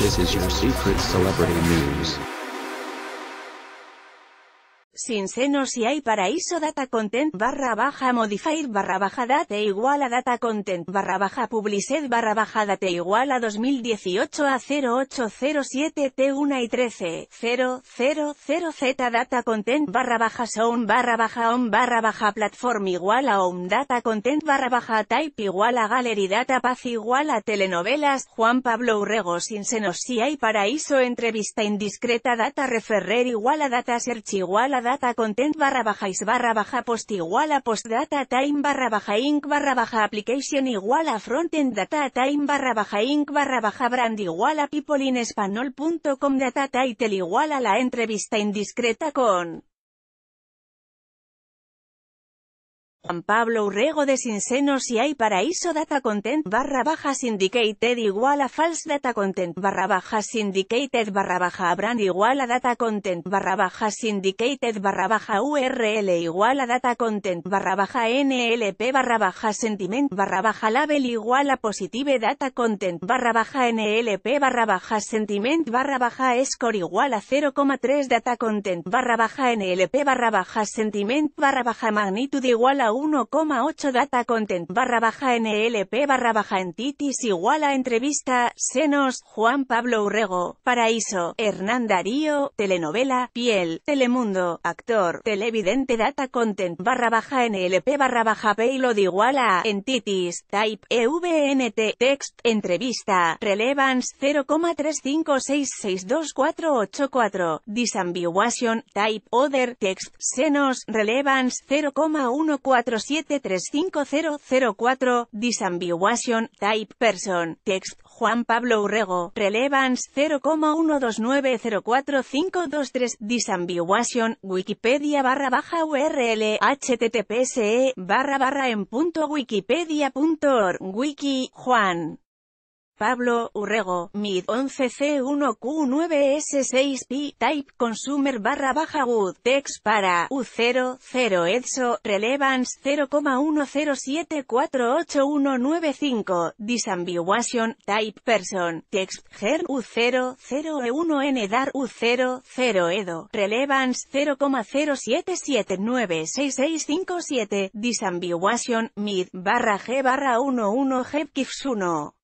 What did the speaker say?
This is your secret celebrity news. sin senos si hay paraíso data content barra baja modify barra baja date igual a data content barra baja publicidad barra baja date igual a 2018 a 0807 T1 y 13 000 Z data content barra baja sound barra baja on barra baja platform igual a home data content barra baja type igual a gallery data paz igual a telenovelas Juan Pablo Urrego sin senos si hay paraíso entrevista indiscreta data referrer igual a data search igual a data data content barra baja is barra baja post igual a post data time barra baja inc barra baja application igual a frontend data time barra baja inc barra baja brand igual a people in data title igual a la entrevista indiscreta con Juan Pablo Urrego de Sin senos y hay paraíso data content barra baja syndicated igual a false data content barra baja syndicated barra baja brand igual a data content barra baja syndicated barra baja url igual a data content barra baja nlp barra baja sentiment barra baja label igual a positive data content barra baja nlp barra baja sentiment barra baja score igual a 0,3 data content barra baja nlp barra baja sentiment barra baja magnitud igual a 1,8 data content barra baja NLP barra baja entitis igual a entrevista, senos, Juan Pablo Urrego, Paraíso, Hernán Darío, telenovela, piel, telemundo, actor, televidente data content barra baja NLP barra baja payload igual a entitis, type, EVNT, text, entrevista, relevance 0,35662484 disambiguation, type, other, text, senos, relevance 0,14 4735004, Disambiguation, Type, Person, Text, Juan Pablo Urrego, Relevance 0.12904523 Disambiguation, Wikipedia barra baja URL, https e, barra barra en punto wikipedia.org, wiki, Juan. Pablo Urrego, MID 11C1Q9S6P, Type Consumer barra baja Wood, Text para u 00 EDSO, Relevance 0,10748195, Disambiguation, Type Person, Text GER U0, 00 e 1 n DAR u 00 EDO, Relevance 0,07796657, Disambiguation, MID barra G barra 11 GEPKIFS 1.